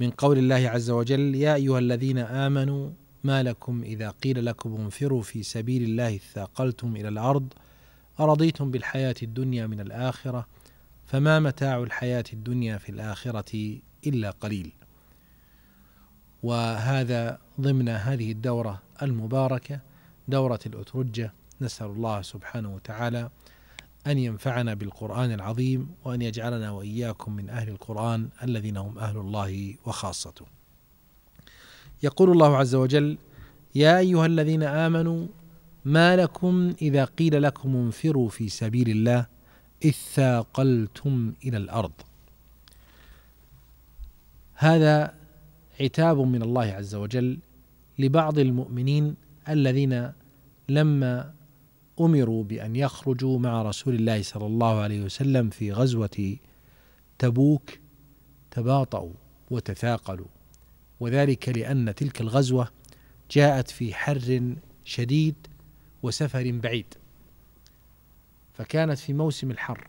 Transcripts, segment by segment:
من قول الله عز وجل يا ايها الذين امنوا ما لكم اذا قيل لكم انفروا في سبيل الله اثاقلتم الى الارض ارضيتم بالحياه الدنيا من الاخره فما متاع الحياه الدنيا في الاخره الا قليل وهذا ضمن هذه الدوره المباركه دوره الاترجه نسال الله سبحانه وتعالى أن ينفعنا بالقرآن العظيم وأن يجعلنا وإياكم من أهل القرآن الذين هم أهل الله وخاصته. يقول الله عز وجل: يا أيها الذين آمنوا ما لكم إذا قيل لكم انفروا في سبيل الله إذ إلى الأرض. هذا عتاب من الله عز وجل لبعض المؤمنين الذين لما امروا بان يخرجوا مع رسول الله صلى الله عليه وسلم في غزوه تبوك تباطؤوا وتثاقلوا وذلك لان تلك الغزوه جاءت في حر شديد وسفر بعيد فكانت في موسم الحر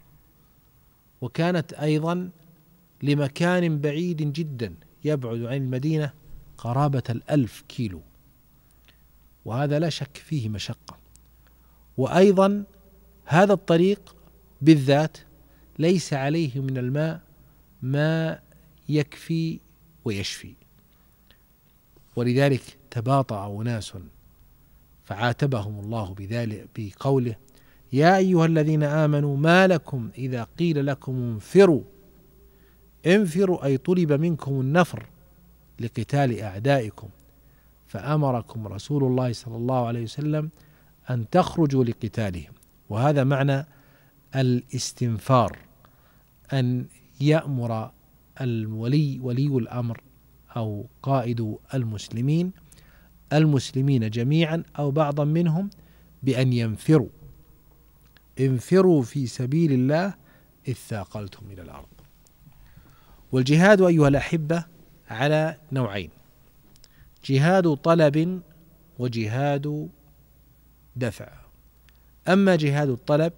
وكانت ايضا لمكان بعيد جدا يبعد عن المدينه قرابه الالف كيلو وهذا لا شك فيه مشقه وايضا هذا الطريق بالذات ليس عليه من الماء ما يكفي ويشفي ولذلك تباطأ أناس فعاتبهم الله بذلك بقوله يا أيها الذين آمنوا ما لكم إذا قيل لكم انفروا انفروا أي طلب منكم النفر لقتال أعدائكم فأمركم رسول الله صلى الله عليه وسلم أن تخرجوا لقتالهم وهذا معنى الاستنفار أن يأمر الولي ولي الأمر أو قائد المسلمين المسلمين جميعا أو بعضا منهم بأن ينفروا انفروا في سبيل الله إذ ثاقلتم إلى الأرض والجهاد أيها الأحبة على نوعين جهاد طلب وجهاد دفع أما جهاد الطلب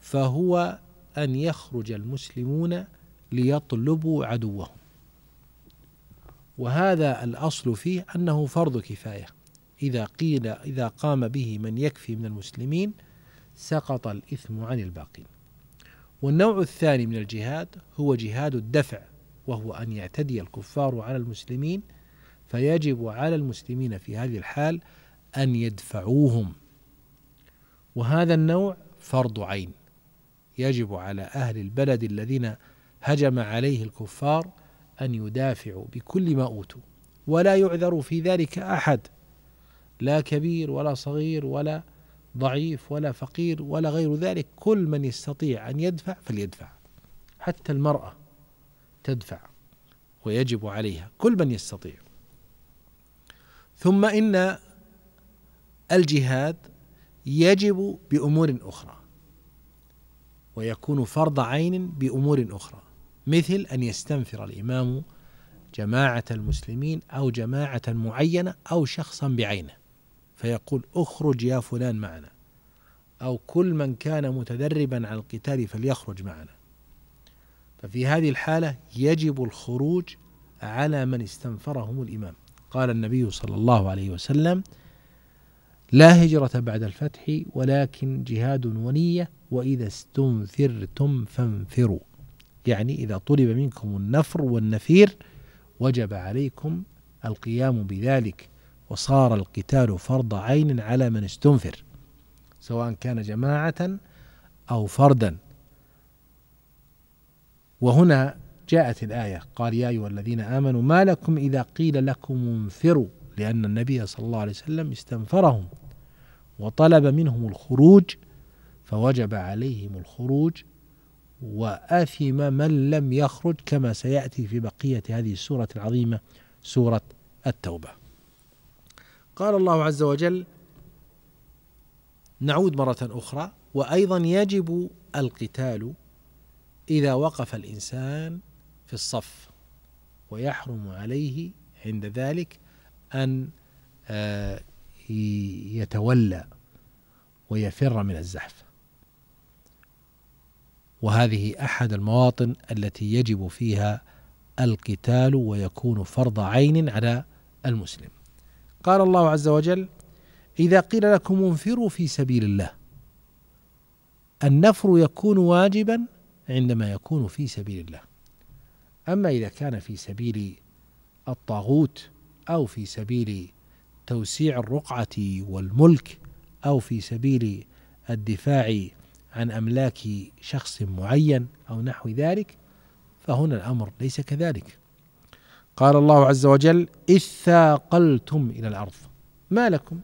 فهو أن يخرج المسلمون ليطلبوا عدوهم وهذا الأصل فيه أنه فرض كفاية إذا قيل إذا قام به من يكفي من المسلمين سقط الإثم عن الباقين والنوع الثاني من الجهاد هو جهاد الدفع وهو أن يعتدي الكفار على المسلمين فيجب على المسلمين في هذه الحال أن يدفعوهم وهذا النوع فرض عين يجب على أهل البلد الذين هجم عليه الكفار أن يدافعوا بكل ما أوتوا ولا يعذر في ذلك أحد لا كبير ولا صغير ولا ضعيف ولا فقير ولا غير ذلك كل من يستطيع أن يدفع فليدفع حتى المرأة تدفع ويجب عليها كل من يستطيع ثم إن الجهاد يجب بأمور أخرى ويكون فرض عين بأمور أخرى مثل أن يستنفر الإمام جماعة المسلمين أو جماعة معينة أو شخصا بعينه فيقول اخرج يا فلان معنا أو كل من كان متدربا على القتال فليخرج معنا ففي هذه الحالة يجب الخروج على من استنفرهم الإمام قال النبي صلى الله عليه وسلم لا هجرة بعد الفتح ولكن جهاد ونية وإذا استنفرتم فانفروا يعني إذا طلب منكم النفر والنفير وجب عليكم القيام بذلك وصار القتال فرض عين على من استنفر سواء كان جماعة أو فردا وهنا جاءت الآية قال يا أيها الذين آمنوا ما لكم إذا قيل لكم انفروا لأن النبي صلى الله عليه وسلم استنفرهم وطلب منهم الخروج فوجب عليهم الخروج وآثم من لم يخرج كما سيأتي في بقية هذه السورة العظيمة سورة التوبة. قال الله عز وجل: نعود مرة أخرى وأيضا يجب القتال إذا وقف الإنسان في الصف ويحرم عليه عند ذلك أن آه، يتولى ويفر من الزحف وهذه احد المواطن التي يجب فيها القتال ويكون فرض عين على المسلم قال الله عز وجل اذا قيل لكم انفروا في سبيل الله النفر يكون واجبا عندما يكون في سبيل الله اما اذا كان في سبيل الطاغوت او في سبيل توسيع الرقعة والملك أو في سبيل الدفاع عن أملاك شخص معين أو نحو ذلك فهنا الأمر ليس كذلك قال الله عز وجل إذ ثاقلتم إلى الأرض ما لكم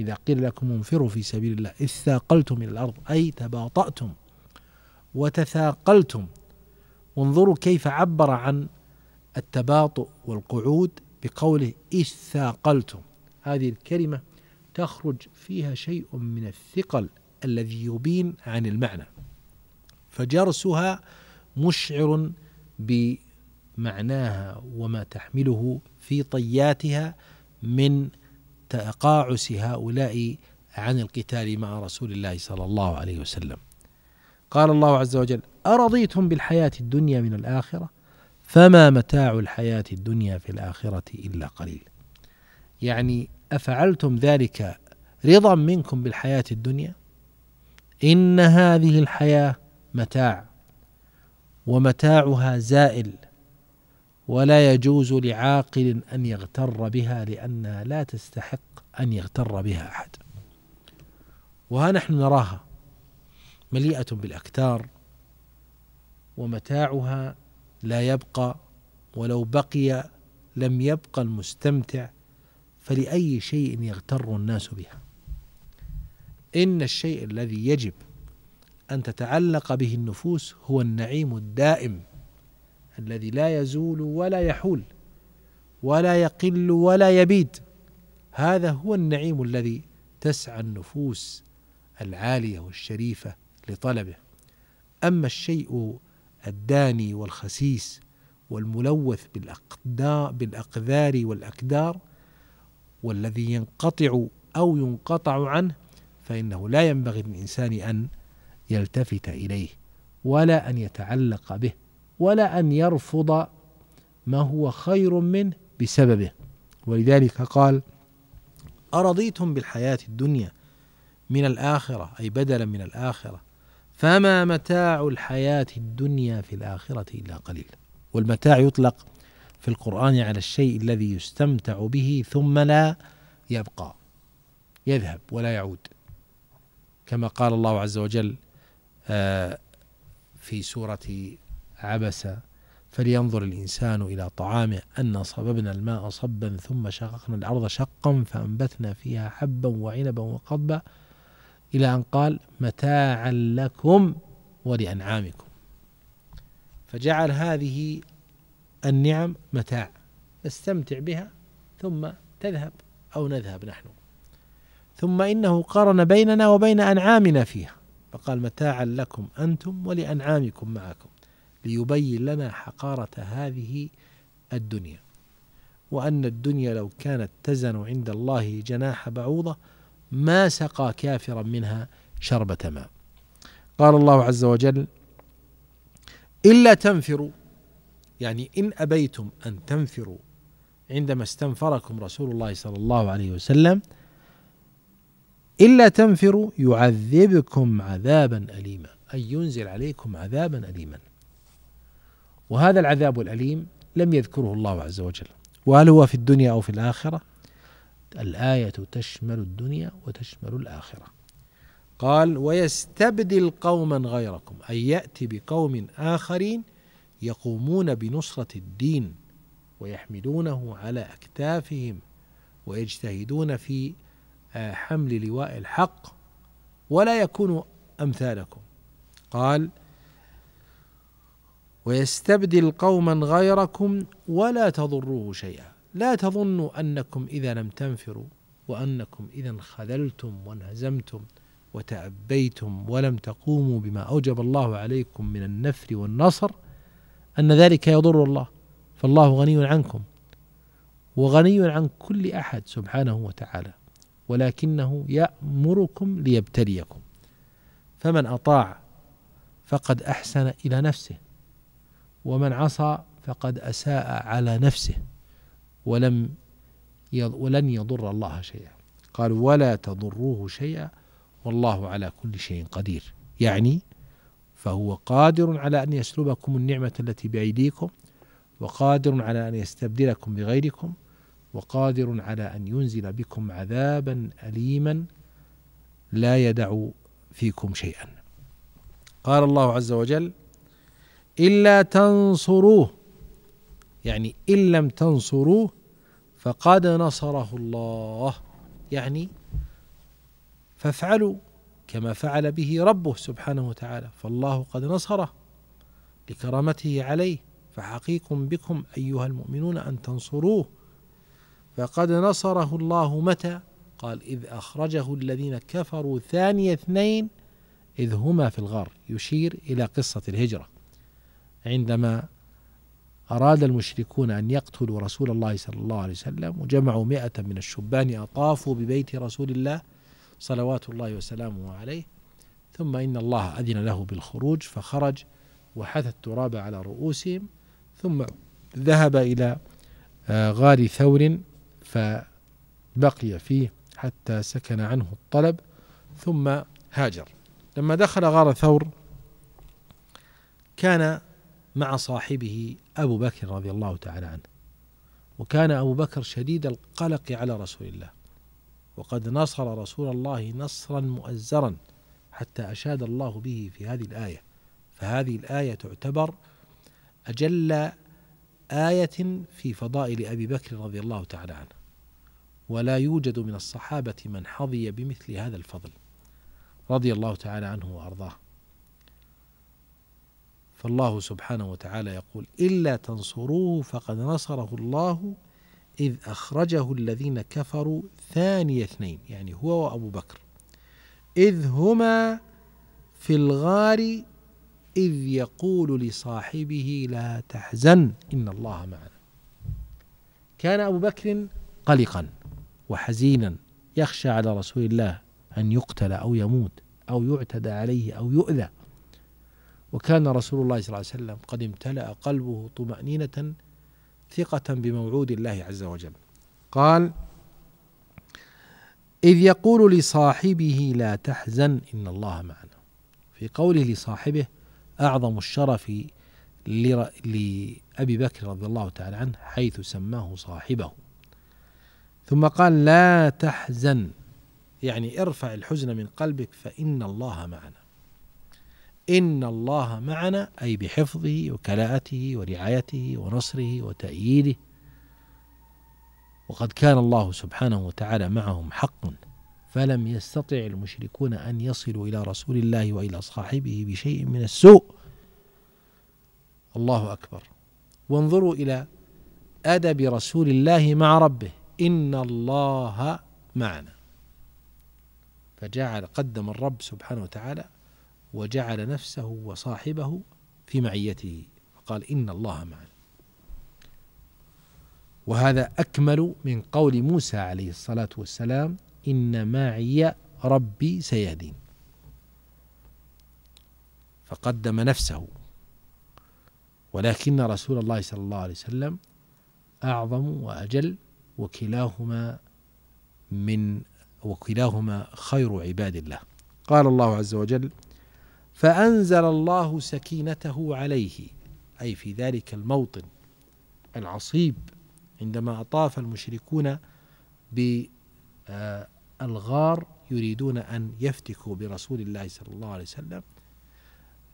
إذا قيل لكم انفروا في سبيل الله إذ ثاقلتم إلى الأرض أي تباطأتم وتثاقلتم وانظروا كيف عبر عن التباطؤ والقعود بقوله إذ ثاقلتم هذه الكلمة تخرج فيها شيء من الثقل الذي يبين عن المعنى فجرسها مشعر بمعناها وما تحمله في طياتها من تقاعس هؤلاء عن القتال مع رسول الله صلى الله عليه وسلم قال الله عز وجل أرضيتم بالحياة الدنيا من الآخرة فما متاع الحياة الدنيا في الآخرة إلا قليل يعني أفعلتم ذلك رضا منكم بالحياة الدنيا إن هذه الحياة متاع ومتاعها زائل ولا يجوز لعاقل أن يغتر بها لأنها لا تستحق أن يغتر بها أحد وها نحن نراها مليئة بالأكتار ومتاعها لا يبقى ولو بقي لم يبقى المستمتع فلأي شيء يغتر الناس بها إن الشيء الذي يجب أن تتعلق به النفوس هو النعيم الدائم الذي لا يزول ولا يحول ولا يقل ولا يبيد هذا هو النعيم الذي تسعى النفوس العاليه والشريفه لطلبه اما الشيء الداني والخسيس والملوث بالأقدار, بالاقذار والاكدار والذي ينقطع أو ينقطع عنه فإنه لا ينبغي للإنسان أن يلتفت إليه ولا أن يتعلق به ولا أن يرفض ما هو خير منه بسببه ولذلك قال أرضيتم بالحياة الدنيا من الآخرة أي بدلا من الآخرة فما متاع الحياة الدنيا في الآخرة إلا قليل والمتاع يطلق في القرآن على الشيء الذي يستمتع به ثم لا يبقى يذهب ولا يعود كما قال الله عز وجل آه، في سورة عبس فلينظر الإنسان إلى طعامه أنا صببنا الماء صبا ثم شققنا الأرض شقا فأنبتنا فيها حبا وعنبا وقضبا إلى أن قال متاعا لكم ولأنعامكم فجعل هذه النعم متاع نستمتع بها ثم تذهب أو نذهب نحن ثم إنه قارن بيننا وبين أنعامنا فيها فقال متاعا لكم أنتم ولأنعامكم معكم ليبين لنا حقارة هذه الدنيا وأن الدنيا لو كانت تزن عند الله جناح بعوضة ما سقى كافرا منها شربة ماء قال الله عز وجل إلا تنفروا يعني إن أبيتم أن تنفروا عندما استنفركم رسول الله صلى الله عليه وسلم إلا تنفروا يعذبكم عذابا أليما أي ينزل عليكم عذابا أليما وهذا العذاب الأليم لم يذكره الله عز وجل وهل هو في الدنيا أو في الآخرة الآية تشمل الدنيا وتشمل الآخرة قال ويستبدل قوما غيركم أي يأتي بقوم آخرين يقومون بنصرة الدين ويحملونه على أكتافهم ويجتهدون في آه، حمل لواء الحق ولا يكون أمثالكم قال ويستبدل قوما غيركم ولا تضروه شيئا لا تظنوا أنكم إذا لم تنفروا وأنكم إذا خذلتم وانهزمتم وتأبيتم ولم تقوموا بما أوجب الله عليكم من النفر والنصر أن ذلك يضر الله فالله غني عنكم وغني عن كل أحد سبحانه وتعالى ولكنه يأمركم ليبتليكم فمن أطاع فقد أحسن إلى نفسه ومن عصى فقد أساء على نفسه ولم ولن يضر الله شيئا قال ولا تضروه شيئا والله على كل شيء قدير يعني فهو قادر على أن يسلبكم النعمة التي بأيديكم وقادر على أن يستبدلكم بغيركم وقادر على أن ينزل بكم عذابا أليما لا يدع فيكم شيئا قال الله عز وجل إلا تنصروه يعني إن لم تنصروه فقد نصره الله يعني فافعلوا كما فعل به ربه سبحانه وتعالى فالله قد نصره لكرامته عليه فحقيق بكم ايها المؤمنون ان تنصروه فقد نصره الله متى قال اذ اخرجه الذين كفروا ثاني اثنين اذ هما في الغار يشير الى قصه الهجره عندما أراد المشركون أن يقتلوا رسول الله صلى الله عليه وسلم وجمعوا مئة من الشبان أطافوا ببيت رسول الله صلوات الله وسلامه عليه ثم إن الله أذن له بالخروج فخرج وحث التراب على رؤوسهم ثم ذهب إلى آه، غار ثور فبقي فيه حتى سكن عنه الطلب ثم هاجر لما دخل غار ثور كان مع صاحبه أبو بكر رضي الله تعالى عنه وكان أبو بكر شديد القلق على رسول الله وقد نصر رسول الله نصرا مؤزرا حتى أشاد الله به في هذه الآية فهذه الآية تعتبر أجل آية في فضائل أبي بكر رضي الله تعالى عنه ولا يوجد من الصحابة من حظي بمثل هذا الفضل رضي الله تعالى عنه وأرضاه فالله سبحانه وتعالى يقول إلا تنصروه فقد نصره الله إذ أخرجه الذين كفروا ثاني اثنين يعني هو وأبو بكر إذ هما في الغار إذ يقول لصاحبه لا تحزن إن الله معنا كان أبو بكر قلقا وحزينا يخشى على رسول الله أن يقتل أو يموت أو يعتدى عليه أو يؤذى وكان رسول الله صلى الله عليه وسلم قد امتلأ قلبه طمأنينة ثقة بموعود الله عز وجل. قال: إذ يقول لصاحبه لا تحزن إن الله معنا. في قوله لصاحبه أعظم الشرف لأبي بكر رضي الله تعالى عنه حيث سماه صاحبه. ثم قال: لا تحزن يعني ارفع الحزن من قلبك فإن الله معنا. إن الله معنا أي بحفظه وكلاءته ورعايته ونصره وتأييده وقد كان الله سبحانه وتعالى معهم حق فلم يستطع المشركون أن يصلوا إلى رسول الله وإلى صاحبه بشيء من السوء الله أكبر وانظروا إلى أدب رسول الله مع ربه إن الله معنا فجعل قدم الرب سبحانه وتعالى وجعل نفسه وصاحبه في معيته فقال إن الله معنا وهذا أكمل من قول موسى عليه الصلاة والسلام إن معي ربي سيهدين فقدم نفسه ولكن رسول الله صلى الله عليه وسلم أعظم وأجل وكلاهما من وكلاهما خير عباد الله قال الله عز وجل فأنزل الله سكينته عليه أي في ذلك الموطن العصيب عندما أطاف المشركون بالغار آه، يريدون أن يفتكوا برسول الله صلى الله عليه وسلم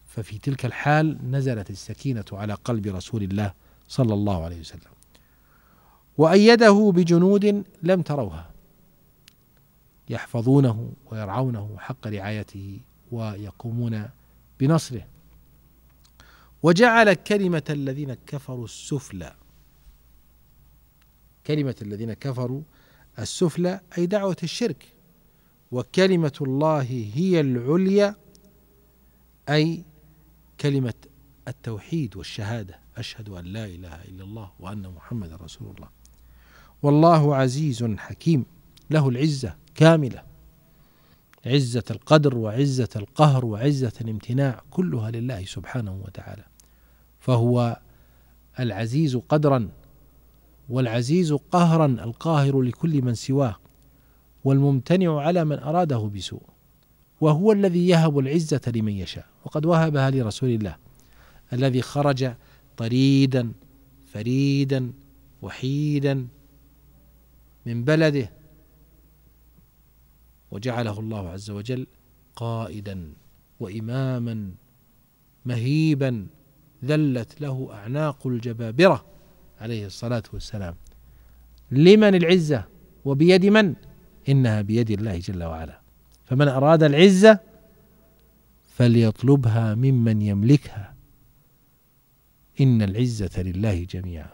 ففي تلك الحال نزلت السكينة على قلب رسول الله صلى الله عليه وسلم وأيده بجنود لم تروها يحفظونه ويرعونه حق رعايته ويقومون بنصره وجعل كلمة الذين كفروا السفلى كلمة الذين كفروا السفلى أي دعوة الشرك وكلمة الله هي العليا أي كلمة التوحيد والشهادة أشهد أن لا إله إلا الله وأن محمد رسول الله والله عزيز حكيم له العزة كاملة عزة القدر وعزة القهر وعزة الامتناع كلها لله سبحانه وتعالى فهو العزيز قدرا والعزيز قهرا القاهر لكل من سواه والممتنع على من أراده بسوء وهو الذي يهب العزة لمن يشاء وقد وهبها لرسول الله الذي خرج طريدا فريدا وحيدا من بلده وجعله الله عز وجل قائدا واماما مهيبا ذلت له اعناق الجبابره عليه الصلاه والسلام لمن العزه وبيد من انها بيد الله جل وعلا فمن اراد العزه فليطلبها ممن يملكها ان العزه لله جميعا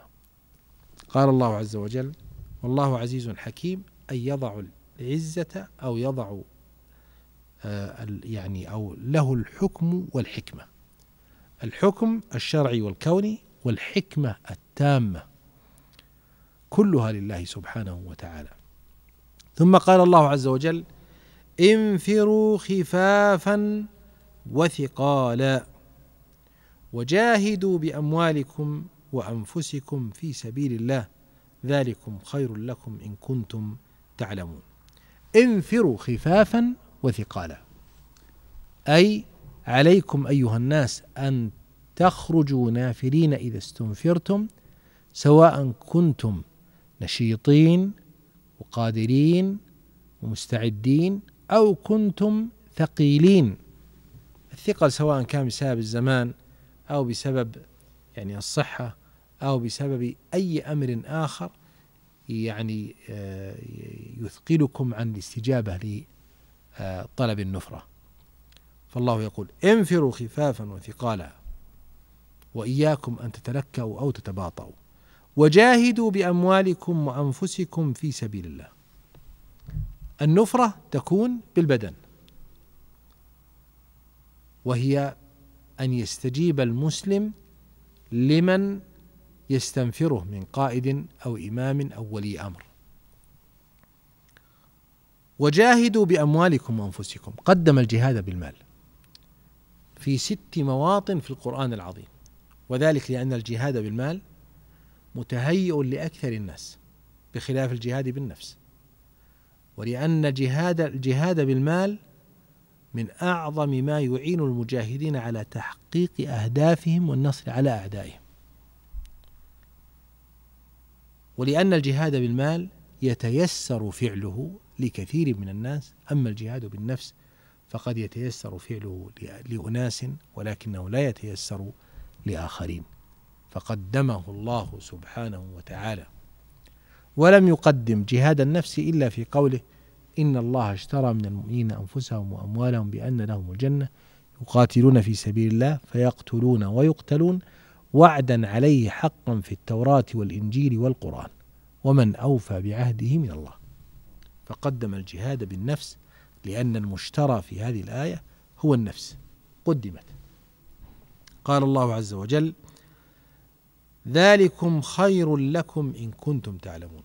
قال الله عز وجل والله عزيز حكيم أن يضع العزة أو يضع آه، يعني أو له الحكم والحكمة الحكم الشرعي والكوني والحكمة التامة كلها لله سبحانه وتعالى ثم قال الله عز وجل انفروا خفافا وثقالا وجاهدوا باموالكم وانفسكم في سبيل الله ذلكم خير لكم ان كنتم تعلمون انفروا خفافا وثقالا أي عليكم أيها الناس أن تخرجوا نافرين إذا استنفرتم سواء كنتم نشيطين وقادرين ومستعدين أو كنتم ثقيلين الثقل سواء كان بسبب الزمان أو بسبب يعني الصحة أو بسبب أي أمر آخر يعني آه، يثقلكم عن الاستجابة لطلب النفرة فالله يقول انفروا خفافا وثقالا وإياكم أن تتلكأوا أو تتباطؤوا وجاهدوا بأموالكم وأنفسكم في سبيل الله النفرة تكون بالبدن وهي أن يستجيب المسلم لمن يستنفره من قائد او امام او ولي امر وجاهدوا باموالكم وانفسكم قدم الجهاد بالمال في ست مواطن في القران العظيم وذلك لان الجهاد بالمال متهيئ لاكثر الناس بخلاف الجهاد بالنفس ولان جهاد الجهاد بالمال من اعظم ما يعين المجاهدين على تحقيق اهدافهم والنصر على اعدائهم ولأن الجهاد بالمال يتيسر فعله لكثير من الناس أما الجهاد بالنفس فقد يتيسر فعله لأناس ولكنه لا يتيسر لآخرين فقدمه الله سبحانه وتعالى ولم يقدم جهاد النفس إلا في قوله إن الله اشترى من المؤمنين أنفسهم وأموالهم بأن لهم الجنة يقاتلون في سبيل الله فيقتلون ويقتلون وعدا عليه حقا في التوراة والإنجيل والقرآن ومن أوفى بعهده من الله فقدم الجهاد بالنفس لأن المشترى في هذه الآية هو النفس قدمت قال الله عز وجل ذلكم خير لكم إن كنتم تعلمون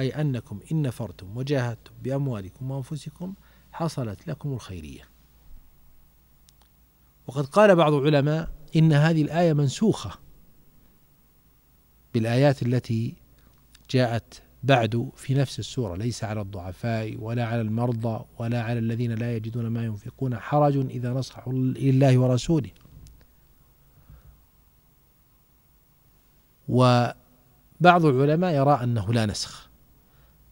أي أنكم إن نفرتم وجاهدتم بأموالكم وأنفسكم حصلت لكم الخيرية وقد قال بعض العلماء إن هذه الآية منسوخة بالآيات التي جاءت بعد في نفس السورة ليس على الضعفاء ولا على المرضى ولا على الذين لا يجدون ما ينفقون حرج إذا نصحوا لله ورسوله وبعض العلماء يرى أنه لا نسخ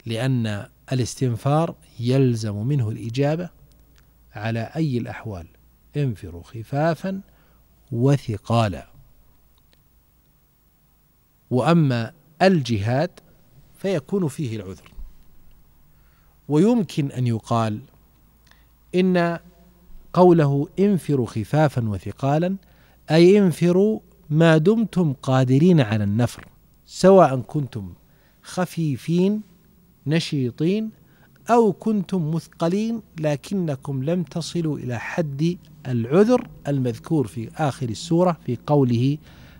لأن الاستنفار يلزم منه الإجابة على أي الأحوال انفروا خفافا وثقالا واما الجهاد فيكون فيه العذر ويمكن ان يقال ان قوله انفروا خفافا وثقالا اي انفروا ما دمتم قادرين على النفر سواء كنتم خفيفين نشيطين أو كنتم مثقلين لكنكم لم تصلوا إلى حد العذر المذكور في آخر السورة في قوله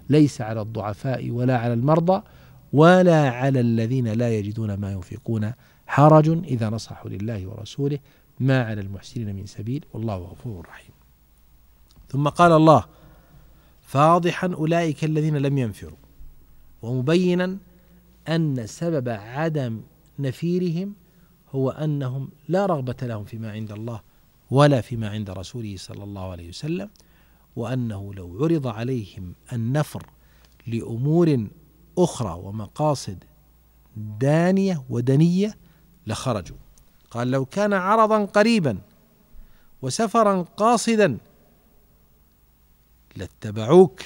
ليس على الضعفاء ولا على المرضى ولا على الذين لا يجدون ما ينفقون حرج إذا نصحوا لله ورسوله ما على المحسنين من سبيل والله غفور رحيم ثم قال الله فاضحا أولئك الذين لم ينفروا ومبينا أن سبب عدم نفيرهم هو انهم لا رغبه لهم فيما عند الله ولا فيما عند رسوله صلى الله عليه وسلم وانه لو عرض عليهم النفر لامور اخرى ومقاصد دانيه ودنيه لخرجوا قال لو كان عرضا قريبا وسفرا قاصدا لاتبعوك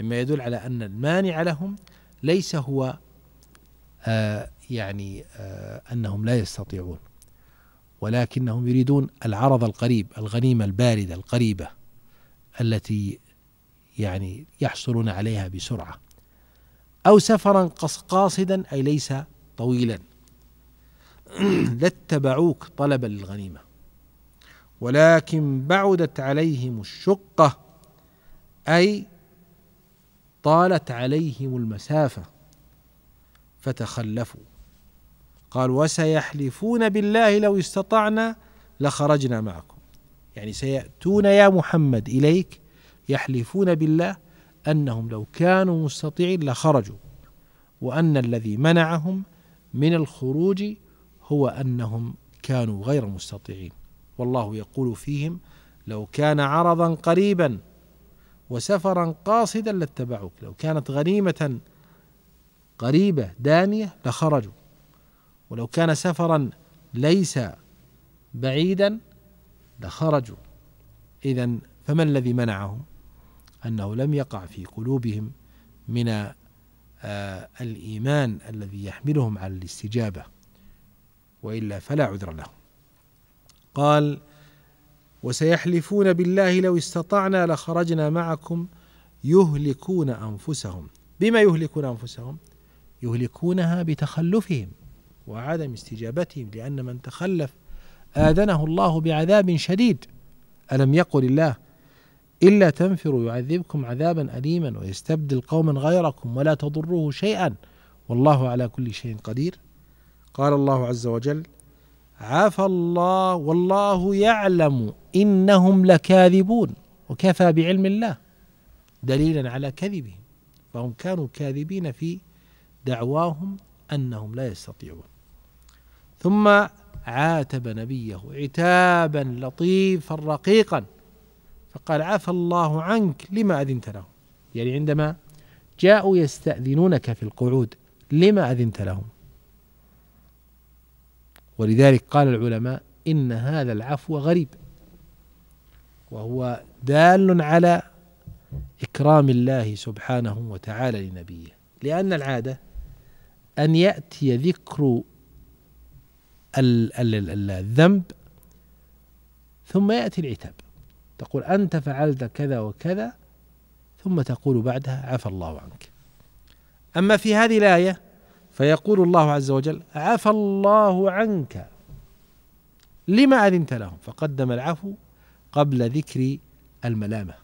مما يدل على ان المانع لهم ليس هو آه يعني آه، أنهم لا يستطيعون ولكنهم يريدون العرض القريب الغنيمة الباردة القريبة التي يعني يحصلون عليها بسرعة أو سفرا قاصدا أي ليس طويلا لاتبعوك طلبا للغنيمة ولكن بعدت عليهم الشقة أي طالت عليهم المسافة فتخلفوا قال وسيحلفون بالله لو استطعنا لخرجنا معكم يعني سيأتون يا محمد إليك يحلفون بالله أنهم لو كانوا مستطيعين لخرجوا وأن الذي منعهم من الخروج هو أنهم كانوا غير مستطيعين والله يقول فيهم لو كان عرضا قريبا وسفرا قاصدا لاتبعوك لو كانت غنيمة قريبة دانية لخرجوا ولو كان سفرا ليس بعيدا لخرجوا إذا فما الذي منعهم أنه لم يقع في قلوبهم من آه، الإيمان الذي يحملهم على الاستجابة وإلا فلا عذر لهم قال وسيحلفون بالله لو استطعنا لخرجنا معكم يهلكون أنفسهم بما يهلكون أنفسهم يهلكونها بتخلفهم وعدم استجابتهم لأن من تخلف آذنه الله بعذاب شديد ألم يقل الله إلا تنفروا يعذبكم عذابا أليما ويستبدل قوما غيركم ولا تضروه شيئا والله على كل شيء قدير قال الله عز وجل عفى الله والله يعلم إنهم لكاذبون وكفى بعلم الله دليلا على كذبهم فهم كانوا كاذبين في دعواهم أنهم لا يستطيعون ثم عاتب نبيه عتابا لطيفا رقيقا فقال عفى الله عنك لما أذنت لهم يعني عندما جاءوا يستأذنونك في القعود لما أذنت لهم ولذلك قال العلماء إن هذا العفو غريب وهو دال على إكرام الله سبحانه وتعالى لنبيه لأن العادة أن يأتي ذكر الذنب ثم يأتي العتاب تقول أنت فعلت كذا وكذا ثم تقول بعدها عفى الله عنك أما في هذه الآية فيقول الله عز وجل عفى الله عنك لما أذنت لهم فقدم العفو قبل ذكر الملامة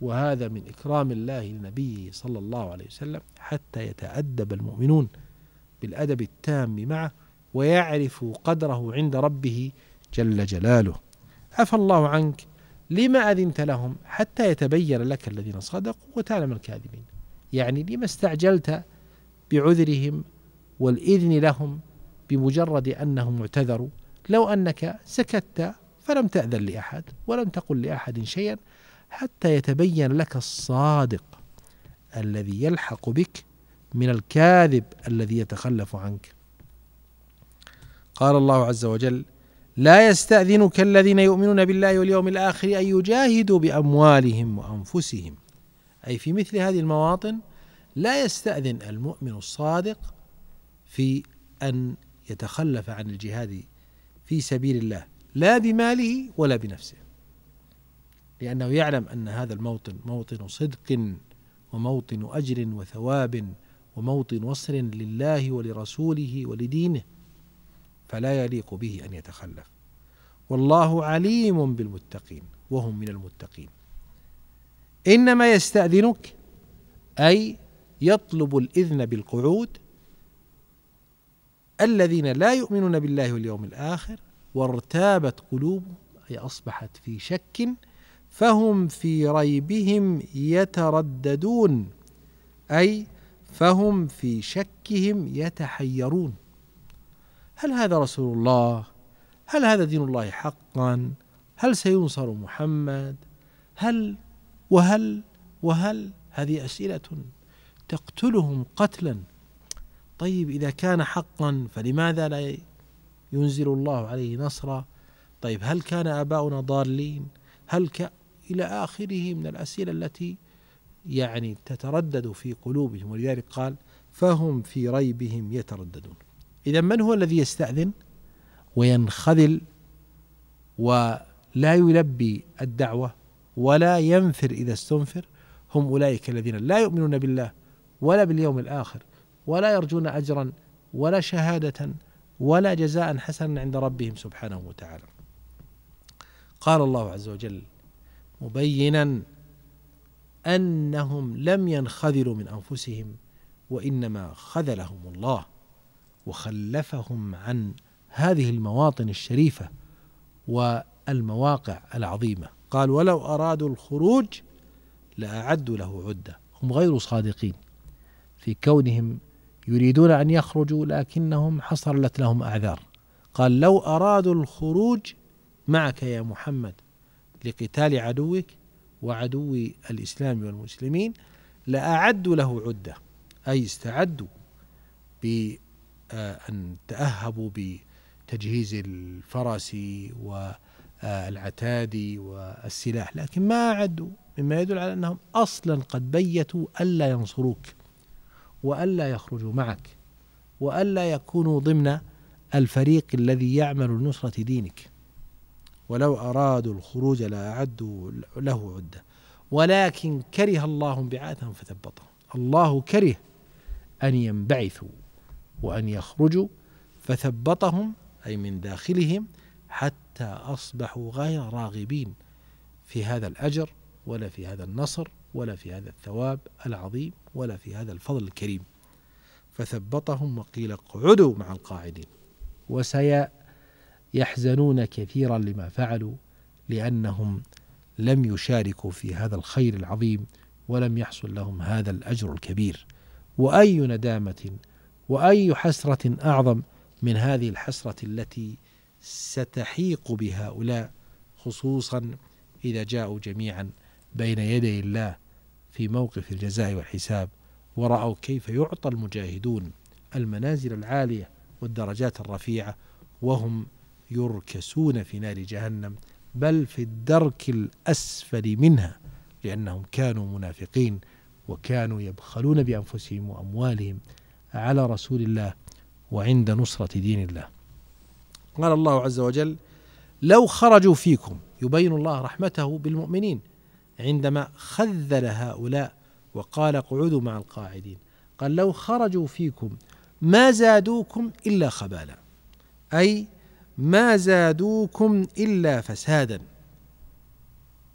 وهذا من إكرام الله لنبيه صلى الله عليه وسلم حتى يتأدب المؤمنون بالأدب التام معه ويعرف قدره عند ربه جل جلاله عفى الله عنك لما أذنت لهم حتى يتبين لك الذين صدقوا وتعلم الكاذبين يعني لما استعجلت بعذرهم والإذن لهم بمجرد أنهم اعتذروا لو أنك سكت فلم تأذن لأحد ولم تقل لأحد شيئا حتى يتبين لك الصادق الذي يلحق بك من الكاذب الذي يتخلف عنك قال الله عز وجل لا يستأذنك الذين يؤمنون بالله واليوم الآخر أن يجاهدوا بأموالهم وأنفسهم أي في مثل هذه المواطن لا يستأذن المؤمن الصادق في أن يتخلف عن الجهاد في سبيل الله لا بماله ولا بنفسه لأنه يعلم أن هذا الموطن موطن صدق وموطن أجر وثواب وموطن وصل لله ولرسوله ولدينه فلا يليق به ان يتخلف والله عليم بالمتقين وهم من المتقين انما يستاذنك اي يطلب الاذن بالقعود الذين لا يؤمنون بالله واليوم الاخر وارتابت قلوبهم اي اصبحت في شك فهم في ريبهم يترددون اي فهم في شكهم يتحيرون هل هذا رسول الله هل هذا دين الله حقا هل سينصر محمد هل وهل وهل هذه أسئلة تقتلهم قتلا طيب إذا كان حقا فلماذا لا ينزل الله عليه نصرا طيب هل كان آباؤنا ضالين هل ك... إلى آخره من الأسئلة التي يعني تتردد في قلوبهم ولذلك قال فهم في ريبهم يترددون إذا من هو الذي يستأذن وينخذل ولا يلبي الدعوة ولا ينفر إذا استنفر هم أولئك الذين لا يؤمنون بالله ولا باليوم الآخر ولا يرجون أجرا ولا شهادة ولا جزاء حسنا عند ربهم سبحانه وتعالى قال الله عز وجل مبينا انهم لم ينخذلوا من انفسهم وانما خذلهم الله وخلفهم عن هذه المواطن الشريفه والمواقع العظيمه قال ولو ارادوا الخروج لاعدوا له عده هم غير صادقين في كونهم يريدون ان يخرجوا لكنهم حصلت لهم اعذار قال لو ارادوا الخروج معك يا محمد لقتال عدوك وعدو الاسلام والمسلمين لاعدوا له عده اي استعدوا آه، أن تأهبوا بتجهيز الفرس والعتاد والسلاح لكن ما عدوا مما يدل على أنهم أصلا قد بيتوا ألا ينصروك وألا يخرجوا معك وألا يكونوا ضمن الفريق الذي يعمل لنصرة دينك ولو أرادوا الخروج لأعدوا له عدة ولكن كره الله انبعاثهم فثبطهم الله كره أن ينبعثوا وأن يخرجوا فثبطهم أي من داخلهم حتى أصبحوا غير راغبين في هذا الأجر ولا في هذا النصر ولا في هذا الثواب العظيم ولا في هذا الفضل الكريم فثبطهم وقيل اقعدوا مع القاعدين وسيحزنون كثيرا لما فعلوا لأنهم لم يشاركوا في هذا الخير العظيم ولم يحصل لهم هذا الأجر الكبير وأي ندامة واي حسره اعظم من هذه الحسره التي ستحيق بهؤلاء خصوصا اذا جاءوا جميعا بين يدي الله في موقف الجزاء والحساب وراوا كيف يعطى المجاهدون المنازل العاليه والدرجات الرفيعه وهم يركسون في نار جهنم بل في الدرك الاسفل منها لانهم كانوا منافقين وكانوا يبخلون بانفسهم واموالهم على رسول الله وعند نصرة دين الله. قال الله عز وجل: لو خرجوا فيكم يبين الله رحمته بالمؤمنين عندما خذل هؤلاء وقال اقعدوا مع القاعدين. قال لو خرجوا فيكم ما زادوكم الا خبالا. اي ما زادوكم الا فسادا.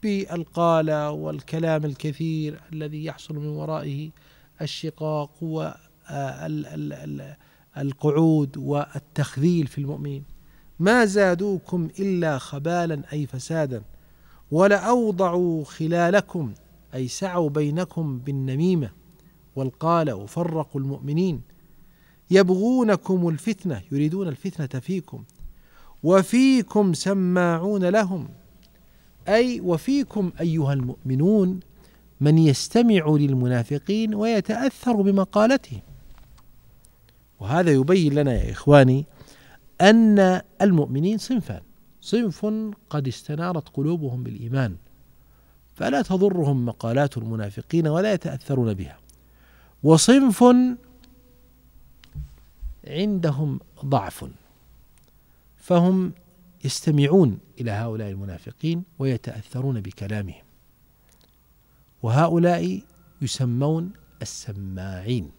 بالقالة والكلام الكثير الذي يحصل من ورائه الشقاق القعود والتخذيل في المؤمنين ما زادوكم إلا خبالا أي فسادا ولأوضعوا خلالكم أي سعوا بينكم بالنميمة والقال وفرقوا المؤمنين يبغونكم الفتنة يريدون الفتنة فيكم وفيكم سماعون لهم أي وفيكم أيها المؤمنون من يستمع للمنافقين ويتأثر بمقالتهم وهذا يبين لنا يا إخواني أن المؤمنين صنفان صنف قد استنارت قلوبهم بالإيمان فلا تضرهم مقالات المنافقين ولا يتأثرون بها وصنف عندهم ضعف فهم يستمعون إلى هؤلاء المنافقين ويتأثرون بكلامهم وهؤلاء يسمون السماعين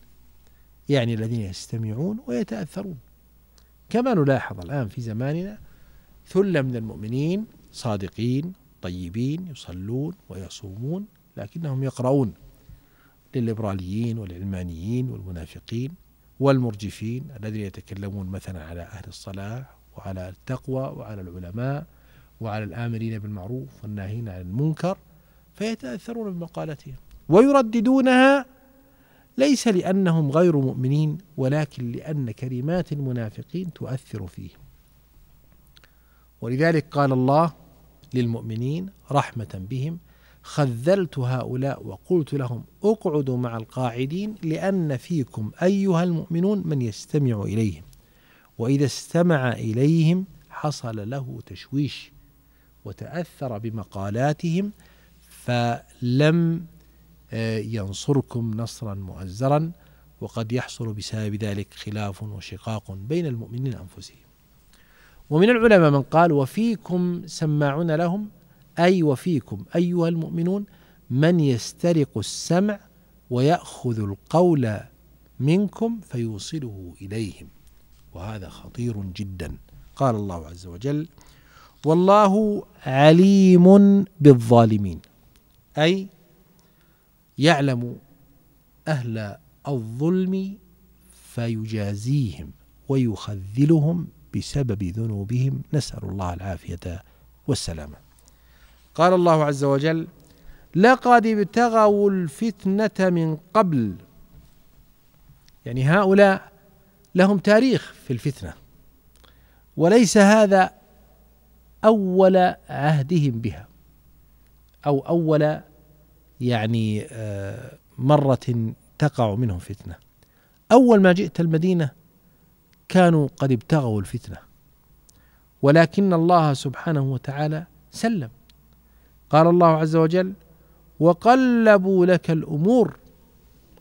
يعني الذين يستمعون ويتأثرون كما نلاحظ الآن في زماننا ثلة من المؤمنين صادقين طيبين يصلون ويصومون لكنهم يقرؤون للليبراليين والعلمانيين والمنافقين والمرجفين الذين يتكلمون مثلا على أهل الصلاح وعلى التقوى وعلى العلماء وعلى الآمرين بالمعروف والناهين عن المنكر فيتأثرون بمقالتهم ويرددونها ليس لأنهم غير مؤمنين ولكن لأن كلمات المنافقين تؤثر فيهم ولذلك قال الله للمؤمنين رحمة بهم خذلت هؤلاء وقلت لهم اقعدوا مع القاعدين لأن فيكم أيها المؤمنون من يستمع إليهم وإذا استمع إليهم حصل له تشويش وتأثر بمقالاتهم فلم ينصركم نصرا مؤزرا وقد يحصل بسبب ذلك خلاف وشقاق بين المؤمنين انفسهم. ومن العلماء من قال وفيكم سماعون لهم اي وفيكم ايها المؤمنون من يسترق السمع وياخذ القول منكم فيوصله اليهم وهذا خطير جدا قال الله عز وجل والله عليم بالظالمين اي يعلم أهل الظلم فيجازيهم ويخذلهم بسبب ذنوبهم نسأل الله العافية والسلامة. قال الله عز وجل: لقد ابتغوا الفتنة من قبل. يعني هؤلاء لهم تاريخ في الفتنة وليس هذا أول عهدهم بها أو أول يعني آه، مرة تقع منهم فتنة أول ما جئت المدينة كانوا قد ابتغوا الفتنة ولكن الله سبحانه وتعالى سلم قال الله عز وجل وقلبوا لك الأمور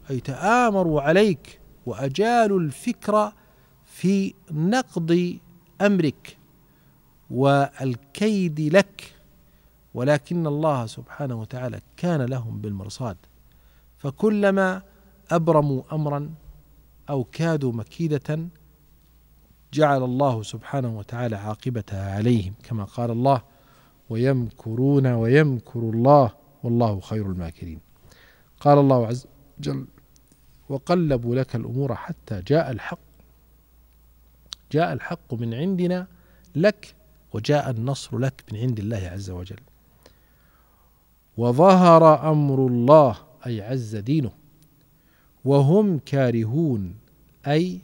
أي تآمروا عليك وأجالوا الفكر في نقض أمرك والكيد لك ولكن الله سبحانه وتعالى كان لهم بالمرصاد فكلما ابرموا امرا او كادوا مكيده جعل الله سبحانه وتعالى عاقبتها عليهم كما قال الله ويمكرون ويمكر الله والله خير الماكرين قال الله عز وجل وقلبوا لك الامور حتى جاء الحق جاء الحق من عندنا لك وجاء النصر لك من عند الله عز وجل وظهر امر الله اي عز دينه وهم كارهون اي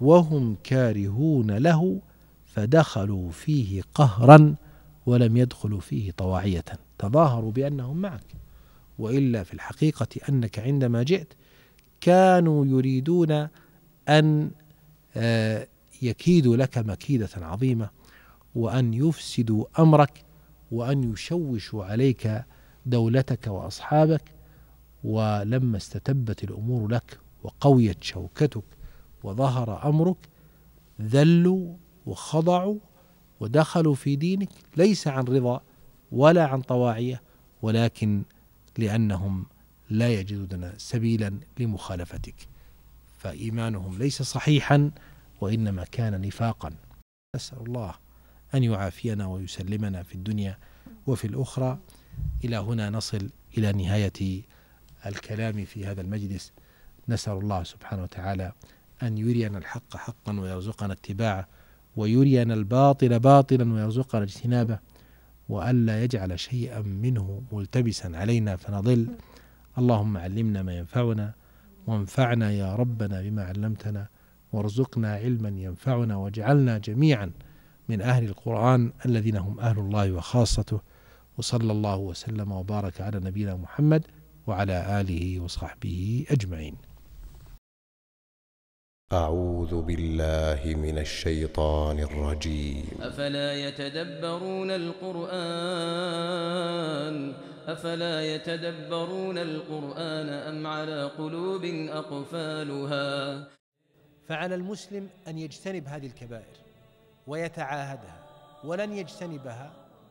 وهم كارهون له فدخلوا فيه قهرا ولم يدخلوا فيه طواعيه تظاهروا بانهم معك والا في الحقيقه انك عندما جئت كانوا يريدون ان آه، يكيدوا لك مكيده عظيمه وان يفسدوا امرك وان يشوشوا عليك دولتك واصحابك ولما استتبت الامور لك وقويت شوكتك وظهر امرك ذلوا وخضعوا ودخلوا في دينك ليس عن رضا ولا عن طواعيه ولكن لانهم لا يجدون سبيلا لمخالفتك فايمانهم ليس صحيحا وانما كان نفاقا نسال الله ان يعافينا ويسلمنا في الدنيا وفي الاخرى إلى هنا نصل إلى نهاية الكلام في هذا المجلس نسأل الله سبحانه وتعالى أن يرينا الحق حقا ويرزقنا اتباعه ويرينا الباطل باطلا ويرزقنا اجتنابه وألا يجعل شيئا منه ملتبسا علينا فنضل اللهم علمنا ما ينفعنا وانفعنا يا ربنا بما علمتنا وارزقنا علما ينفعنا واجعلنا جميعا من أهل القرآن الذين هم أهل الله وخاصته وصلى الله وسلم وبارك على نبينا محمد وعلى آله وصحبه أجمعين أعوذ بالله من الشيطان الرجيم أفلا يتدبرون القرآن أفلا يتدبرون القرآن أم على قلوب أقفالها فعلى المسلم أن يجتنب هذه الكبائر ويتعاهدها ولن يجتنبها